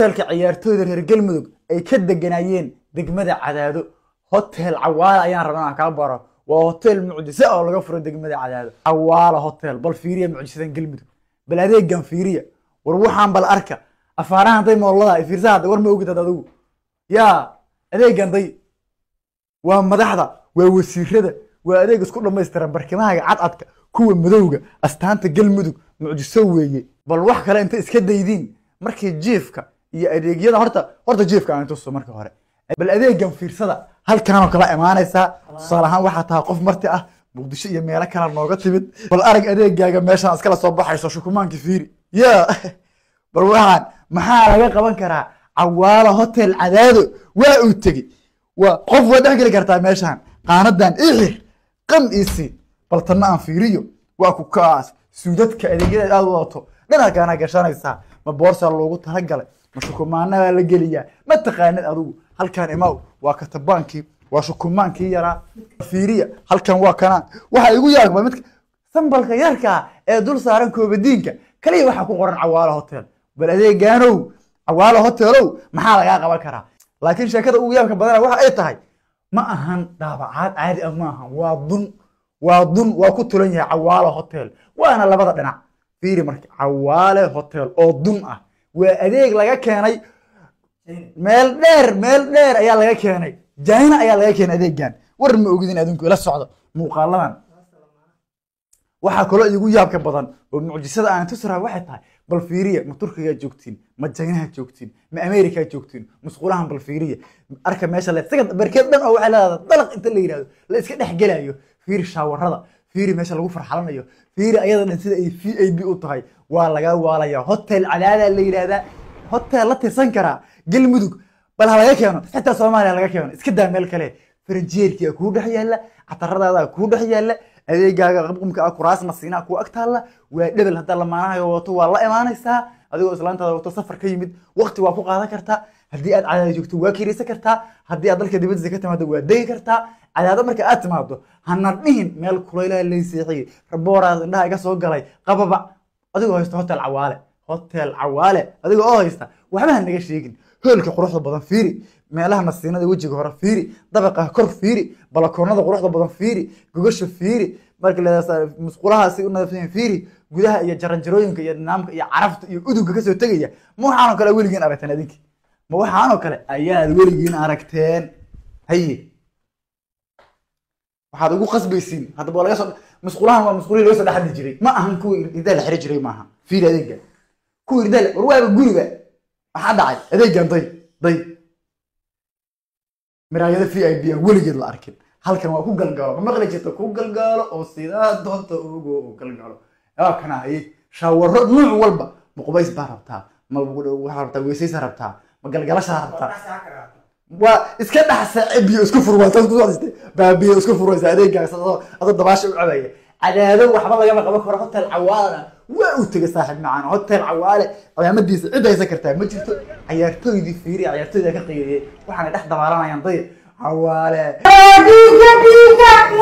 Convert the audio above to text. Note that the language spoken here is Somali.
hoteelka ciyaartooyda reer galmudug ay ka deganaayeen degmada cadaado hotel cawaala ayaan rabnaa kaa baro waa hoteel mucjise oo laga furo degmada cadaado cawaala hotel bal fiiriya mucjisadan galmudug bal adeegan fiiriya war waxaan bal arka afaarahan day moolada fiirsaha war ma ogid had yaa adeegan day waa madaxda waa wasiirada waa adeeg isku dhammaystiran barkimahaga cadcadka kuwa madowga astaanta galmudug mucjiso weeye bal wax kale inta iska daydiin markii jiifka iyo adeegyada horta horta jiefka aan tuso marka hore bal adeegan fiirsada halkaanoo kala imaanaysaa tusaale ahaan waxaa tahay qof marti ah muqdisho iyo meelo kale nooga timid bal arag adeegaaga meeshaan iskala soo baxayso shukumaankii fiiri ya bal waxaan maxaa laga qaban karaa cawaalo hotel cadaado waa uu tegey waa qof waa dhex geli kartaa meeshaan qaanadan ixir qan isi bal tanna aan fiiriyo waa ku kaas suudadka adeegyadeed aad u wato dhanalkaana gashanaysaa ma boorsa loogu talagalay mashukumaanadaa la geliyaa ma taqaanid adugu halkan imaw waa katabaankii waa shukumaankii yaraa fiiriya halkan waa kanaan waxaa igu yaagba mid sambalka yarkaa ee dul saaran koobadiinka kaliya waxaa ku qoran cawaalo hotel bal adeegaanow cawaalo hotelow maxaa lagaa qaban karaa laakiin sheekada ugu yaabka badana waxa ay tahay ma ahan dhaabacaad caadi ah ma ahan waa dun waa dun waa ku tulan yahay cawaalo hotel waana labada dhinac fiiri marka cawaale hotel oo dun ah waa adeeg laga keenay meel dheer meel dheer ayaa laga keenay jaina ayaa laga keenay adeegan war ma ogdin adinku ila socdo muuqaaladan waxaa kaloo igu yaabka badan oo mucjisada aan tusraa waxay tahay bal fiiriya ma turkigaa joogtiin ma jaynaha joogtiin ma amerikaa joogtiin musqulahan bal fiiriya arka meesha le barkeed dhan oo waxay leedahay dalaq inta la yihahdo la iska dhex gelayo fiiri shaawarada fiiri meesha lagu farxalanayo fiiri ayada dhan sida ay v i b u tahay waa laga waalaya hotel cadaadaa la yidhaahdaa hotel la tirsan karaa galmudug bal halaga keeno xitaa soomaaliya laga keeno iska daa meel kale faranjeerkiia kuu dhex yaalla cataradaada kuu dhex yaalla adeegaaga qamqamka ah kuraasna siinaa kuu ag taalla waa dhebel haddaa lamaanahaga wato waa la imaanaysaa adigoo islaantaada wato safar ka yimid waqti waa ku qaadan kartaa haddii aad cadaada joogto waa kiraysan kartaa haddii aad dalka dibadiisa ka timaada waa degi kartaa cadaado marka aad timaado hana dhihin meel kulaylaha lay seexiyey rabooraas indhaha iga soo galay qababa adigoo haysta hotel cawaale hotel cawaale adiga oo haysta waxba ha naga sheegin hoolka quruxda badan fiiri meelaha nasiinada wejiga hore fiiri dabaqa kor fiiri balakoonada quruxda badan fiiri gogasha fiiri markamusqulaha si u nadaafsan fiiri gudaha iyo jaranjarooyinka iyo nidaamka iyo carafta iyo uduga kasoo tegaya ma waxaanoo kale weligiin aragteen adinki ma waxaanoo kale ayaad weligiin aragteen haye waxaad ugu qasbaysiin haddaba waa laga soo masquulahan waa masquulihii laga soo dhexadli jiray ma ahan kuwa irdaa la xiri jiray maaha fiili adeeggan kuwa irdaa war waaba guriga maxaa dhacay adeeggan day day miraayada v i b aan weligeed la arkin halkan waa ku galgaalo ma maqli jirta ku galgaalo oo sidaa doonta ugu u galgaalo yabaabkana haye shaawarro nuuc walba ma qubays baa rabtaa ma waxaa rabtaa weysaysaa rabtaa ma galgalashaa rabtaa waa iska dhex saace isku furmaatakusoiste baabiyo biyo isku furmaysa adeegaasado dabaasha u cabaya cadaado waxba lagama qaban karo hotel cawaalana waa uu tegay saaxiib macaan hotel cawaale ciyaamadiisa cid haysan kartaa ma jirto cayaartooydii fiiriya ciyaartooyda ka qaydiyay waxaanay dhex dabaalanayaan daya cawaale